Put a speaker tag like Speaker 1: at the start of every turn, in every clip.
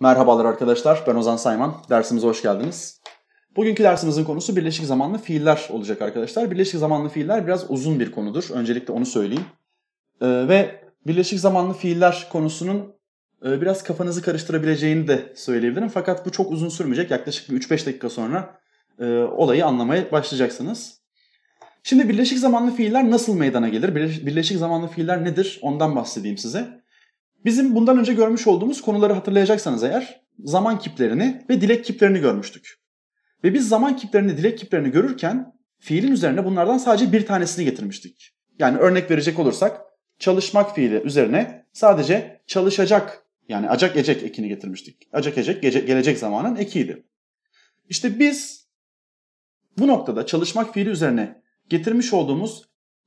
Speaker 1: Merhabalar arkadaşlar, ben Ozan Sayman. Dersimize hoş geldiniz. Bugünkü dersimizin konusu birleşik zamanlı fiiller olacak arkadaşlar. Birleşik zamanlı fiiller biraz uzun bir konudur. Öncelikle onu söyleyeyim. Ee, ve birleşik zamanlı fiiller konusunun e, biraz kafanızı karıştırabileceğini de söyleyebilirim. Fakat bu çok uzun sürmeyecek. Yaklaşık bir 3-5 dakika sonra e, olayı anlamaya başlayacaksınız. Şimdi birleşik zamanlı fiiller nasıl meydana gelir? Birleşik zamanlı fiiller nedir? Ondan bahsedeyim size. Bizim bundan önce görmüş olduğumuz konuları hatırlayacaksanız eğer zaman kiplerini ve dilek kiplerini görmüştük. Ve biz zaman kiplerini, dilek kiplerini görürken fiilin üzerine bunlardan sadece bir tanesini getirmiştik. Yani örnek verecek olursak çalışmak fiili üzerine sadece çalışacak yani acak ecek ekini getirmiştik. Acak ecek gece, gelecek zamanın ekiydi. İşte biz bu noktada çalışmak fiili üzerine getirmiş olduğumuz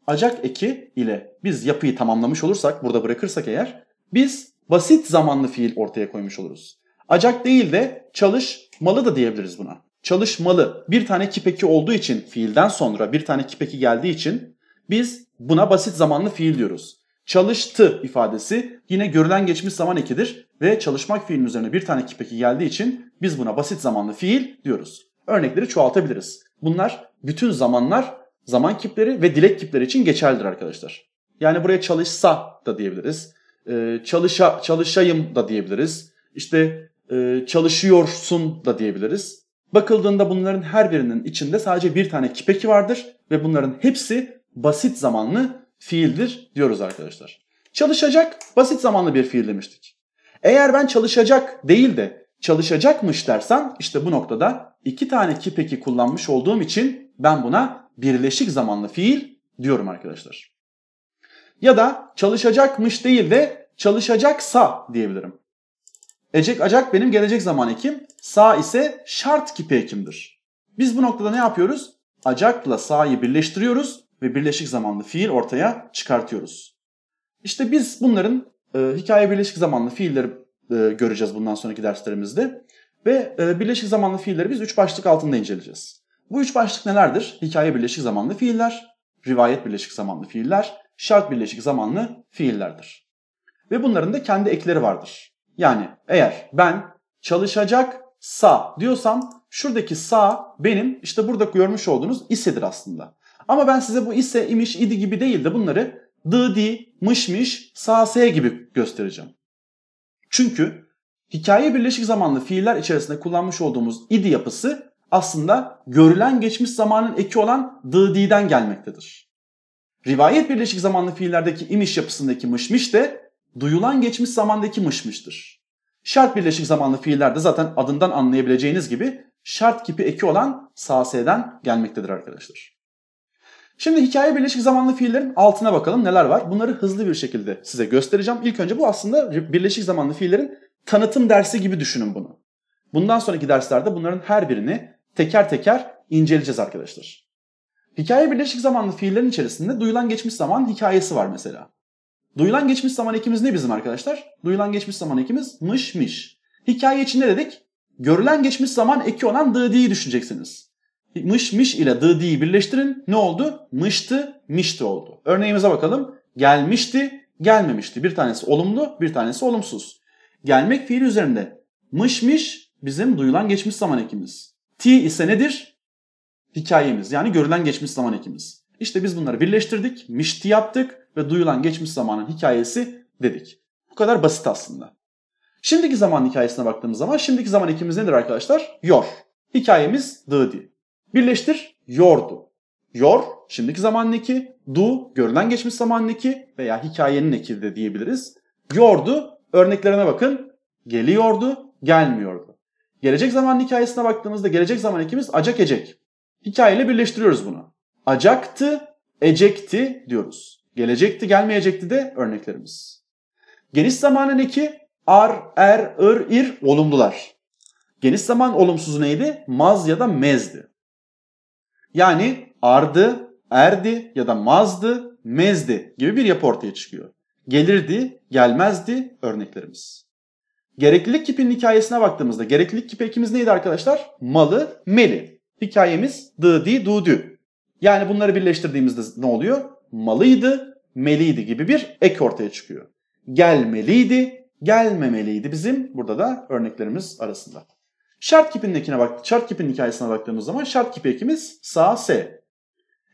Speaker 1: acak eki ile biz yapıyı tamamlamış olursak, burada bırakırsak eğer biz basit zamanlı fiil ortaya koymuş oluruz. Acak değil de çalışmalı da diyebiliriz buna. Çalışmalı bir tane kipeki olduğu için fiilden sonra bir tane kipeki geldiği için biz buna basit zamanlı fiil diyoruz. Çalıştı ifadesi yine görülen geçmiş zaman ekidir ve çalışmak fiilin üzerine bir tane kipeki geldiği için biz buna basit zamanlı fiil diyoruz. Örnekleri çoğaltabiliriz. Bunlar bütün zamanlar zaman kipleri ve dilek kipleri için geçerlidir arkadaşlar. Yani buraya çalışsa da diyebiliriz e, çalışa çalışayım da diyebiliriz. İşte e, çalışıyorsun da diyebiliriz. Bakıldığında bunların her birinin içinde sadece bir tane kipeki vardır ve bunların hepsi basit zamanlı fiildir diyoruz arkadaşlar. Çalışacak basit zamanlı bir fiil demiştik. Eğer ben çalışacak değil de çalışacakmış dersen işte bu noktada iki tane kipeki kullanmış olduğum için ben buna birleşik zamanlı fiil diyorum arkadaşlar. Ya da çalışacakmış değil de çalışacaksa diyebilirim. Ecek acak benim gelecek zaman ekim. Sa ise şart kipi ekimdir. Biz bu noktada ne yapıyoruz? Acakla sa'yı birleştiriyoruz ve birleşik zamanlı fiil ortaya çıkartıyoruz. İşte biz bunların e, hikaye birleşik zamanlı fiilleri e, göreceğiz bundan sonraki derslerimizde. Ve e, birleşik zamanlı fiilleri biz üç başlık altında inceleyeceğiz. Bu üç başlık nelerdir? Hikaye birleşik zamanlı fiiller, rivayet birleşik zamanlı fiiller, şart birleşik zamanlı fiillerdir ve bunların da kendi ekleri vardır. Yani eğer ben çalışacak sağ diyorsam şuradaki sağ benim işte burada görmüş olduğunuz isedir aslında. Ama ben size bu ise, imiş, idi gibi değil de bunları dı, di, mış, miş, sa, se gibi göstereceğim. Çünkü hikaye birleşik zamanlı fiiller içerisinde kullanmış olduğumuz idi yapısı aslında görülen geçmiş zamanın eki olan dı, di'den gelmektedir. Rivayet birleşik zamanlı fiillerdeki imiş yapısındaki mışmış de duyulan geçmiş zamandaki mışmıştır. Şart birleşik zamanlı fiillerde zaten adından anlayabileceğiniz gibi şart kipi eki olan saseden gelmektedir arkadaşlar. Şimdi hikaye birleşik zamanlı fiillerin altına bakalım neler var. Bunları hızlı bir şekilde size göstereceğim. İlk önce bu aslında birleşik zamanlı fiillerin tanıtım dersi gibi düşünün bunu. Bundan sonraki derslerde bunların her birini teker teker inceleyeceğiz arkadaşlar. Hikaye birleşik zamanlı fiillerin içerisinde duyulan geçmiş zaman hikayesi var mesela. Duyulan geçmiş zaman ekimiz ne bizim arkadaşlar? Duyulan geçmiş zaman ekimiz mış miş. Hikaye için dedik? Görülen geçmiş zaman eki olan dıdiyi düşüneceksiniz. Mış miş ile dıdiyi birleştirin. Ne oldu? Mıştı, mişti oldu. Örneğimize bakalım. Gelmişti, gelmemişti. Bir tanesi olumlu, bir tanesi olumsuz. Gelmek fiili üzerinde. Mış miş bizim duyulan geçmiş zaman ekimiz. T ise nedir? Hikayemiz yani görülen geçmiş zaman ekimiz. İşte biz bunları birleştirdik, mişti yaptık ve duyulan geçmiş zamanın hikayesi dedik. Bu kadar basit aslında. Şimdiki zaman hikayesine baktığımız zaman şimdiki zaman ikimiz nedir arkadaşlar? Yor. Hikayemiz dı Birleştir yordu. Yor, şimdiki zamanın eki, du, görülen geçmiş zamanın eki veya hikayenin eki de diyebiliriz. Yordu, örneklerine bakın. Geliyordu, gelmiyordu. Gelecek zaman hikayesine baktığımızda gelecek zaman ikimiz acak ecek. Hikayeyle birleştiriyoruz bunu. Acaktı, ecekti diyoruz. Gelecekti gelmeyecekti de örneklerimiz. Geniş zamanın eki ar, er, ır, ir olumlular. Geniş zaman olumsuz neydi? Maz ya da mezdi. Yani ardı, erdi ya da mazdı, mezdi gibi bir yapı ortaya çıkıyor. Gelirdi, gelmezdi örneklerimiz. Gereklilik kipinin hikayesine baktığımızda gereklilik kipi ekimiz neydi arkadaşlar? Malı, meli. Hikayemiz dı, di, du, dü. Yani bunları birleştirdiğimizde ne oluyor? malıydı, meliydi gibi bir ek ortaya çıkıyor. Gelmeliydi, gelmemeliydi bizim burada da örneklerimiz arasında. Şart kipindekine bak, şart kipin hikayesine baktığımız zaman şart kipi ekimiz sağ s.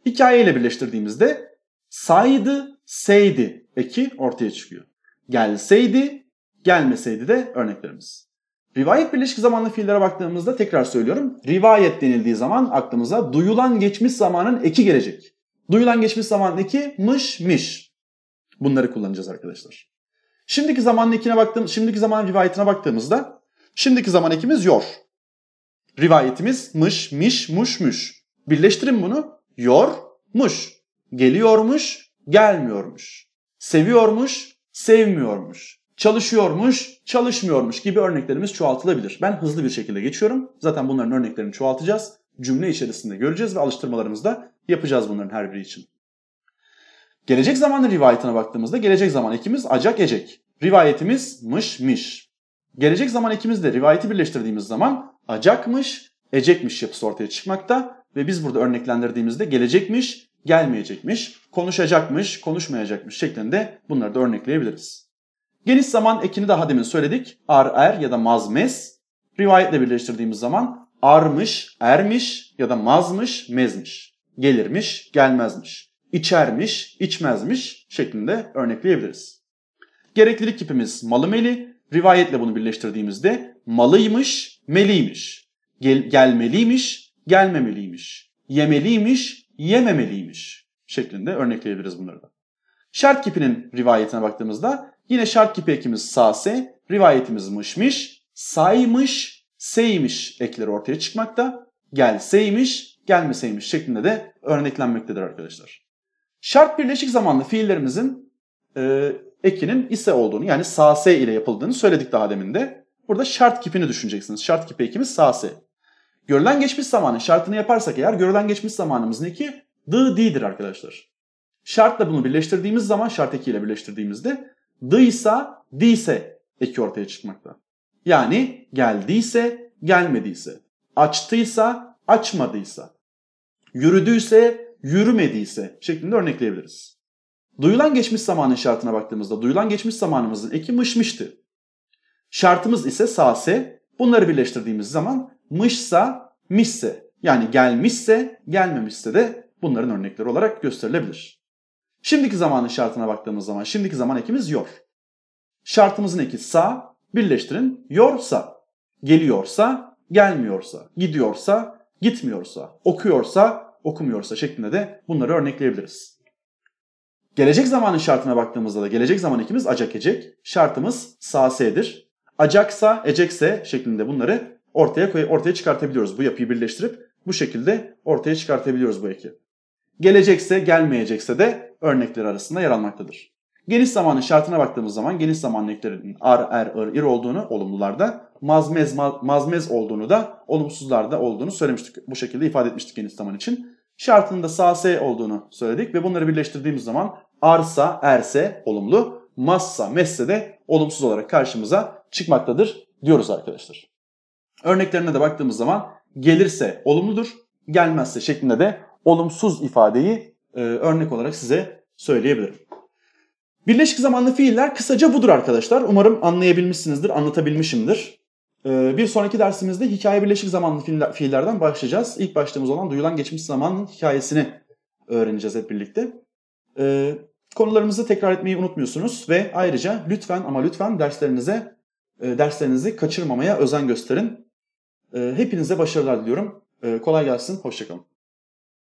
Speaker 1: Hikayeyle birleştirdiğimizde saydı, seydi eki ortaya çıkıyor. Gelseydi, gelmeseydi de örneklerimiz. Rivayet birleşik zamanlı fiillere baktığımızda tekrar söylüyorum. Rivayet denildiği zaman aklımıza duyulan geçmiş zamanın eki gelecek. Duyulan geçmiş zamandaki mış miş. Bunları kullanacağız arkadaşlar. Şimdiki zaman ekine baktığımız, şimdiki zaman rivayetine baktığımızda şimdiki zaman ekimiz yor. Rivayetimiz mış miş muş müş. Birleştirin bunu. muş. Geliyormuş, gelmiyormuş. Seviyormuş, sevmiyormuş. Çalışıyormuş, çalışmıyormuş gibi örneklerimiz çoğaltılabilir. Ben hızlı bir şekilde geçiyorum. Zaten bunların örneklerini çoğaltacağız. Cümle içerisinde göreceğiz ve alıştırmalarımızda Yapacağız bunların her biri için. Gelecek zamanın rivayetine baktığımızda gelecek zaman ekimiz acak ecek. Rivayetimiz mış miş. Gelecek zaman ekimizle rivayeti birleştirdiğimiz zaman acakmış, ecekmiş yapısı ortaya çıkmakta ve biz burada örneklendirdiğimizde gelecekmiş, gelmeyecekmiş, konuşacakmış, konuşmayacakmış şeklinde bunları da örnekleyebiliriz. Geniş zaman ekini daha demin söyledik. Ar er ya da maz Rivayetle birleştirdiğimiz zaman armış, ermiş ya da mazmış, mezmiş gelirmiş, gelmezmiş, içermiş, içmezmiş şeklinde örnekleyebiliriz. Gereklilik ipimiz malı meli, rivayetle bunu birleştirdiğimizde malıymış, meliymiş, gel gelmeliymiş, gelmemeliymiş, yemeliymiş, yememeliymiş şeklinde örnekleyebiliriz bunları da. Şart kipinin rivayetine baktığımızda yine şart kipi ekimiz sase, rivayetimiz mışmış, saymış, seymiş ekleri ortaya çıkmakta. Gelseymiş, gelmeseymiş şeklinde de örneklenmektedir arkadaşlar. Şart birleşik zamanlı fiillerimizin e, ekinin ise olduğunu yani sa sase ile yapıldığını söyledik daha deminde Burada şart kipini düşüneceksiniz. Şart kipi ekimiz sase. Görülen geçmiş zamanın şartını yaparsak eğer görülen geçmiş zamanımızın eki d ddir arkadaşlar. Şartla bunu birleştirdiğimiz zaman şart ekiyle birleştirdiğimizde d ise d ise eki ortaya çıkmakta. Yani geldiyse gelmediyse, açtıysa açmadıysa yürüdüyse, yürümediyse şeklinde örnekleyebiliriz. Duyulan geçmiş zamanın şartına baktığımızda duyulan geçmiş zamanımızın eki mışmıştı. Şartımız ise sase. Bunları birleştirdiğimiz zaman mışsa, mişse yani gelmişse, gelmemişse de bunların örnekleri olarak gösterilebilir. Şimdiki zamanın şartına baktığımız zaman şimdiki zaman ekimiz yor. Şartımızın eki sa, birleştirin yorsa. Geliyorsa, gelmiyorsa, gidiyorsa, gitmiyorsa, okuyorsa, okumuyorsa şeklinde de bunları örnekleyebiliriz. Gelecek zamanın şartına baktığımızda da gelecek zaman ikimiz acak ecek. Şartımız sağ s'dir. Acaksa ecekse şeklinde bunları ortaya koy ortaya çıkartabiliyoruz. Bu yapıyı birleştirip bu şekilde ortaya çıkartabiliyoruz bu eki. Gelecekse gelmeyecekse de örnekler arasında yer almaktadır. Geniş zamanın şartına baktığımız zaman geniş zaman eklerinin ar, er, ır, ir olduğunu olumlularda, mazmez, maz, mazmez olduğunu da olumsuzlarda olduğunu söylemiştik. Bu şekilde ifade etmiştik geniş zaman için. Şartının da sağ S olduğunu söyledik ve bunları birleştirdiğimiz zaman arsa, erse olumlu, massa, messe de olumsuz olarak karşımıza çıkmaktadır diyoruz arkadaşlar. Örneklerine de baktığımız zaman gelirse olumludur, gelmezse şeklinde de olumsuz ifadeyi e, örnek olarak size söyleyebilirim. Birleşik zamanlı fiiller kısaca budur arkadaşlar. Umarım anlayabilmişsinizdir, anlatabilmişimdir. Ee, bir sonraki dersimizde hikaye birleşik zamanlı fiillerden başlayacağız. İlk başlığımız olan duyulan geçmiş zamanın hikayesini öğreneceğiz hep birlikte. Ee, konularımızı tekrar etmeyi unutmuyorsunuz ve ayrıca lütfen ama lütfen derslerinize e, derslerinizi kaçırmamaya özen gösterin. Ee, hepinize başarılar diliyorum. Kolay gelsin, hoşçakalın.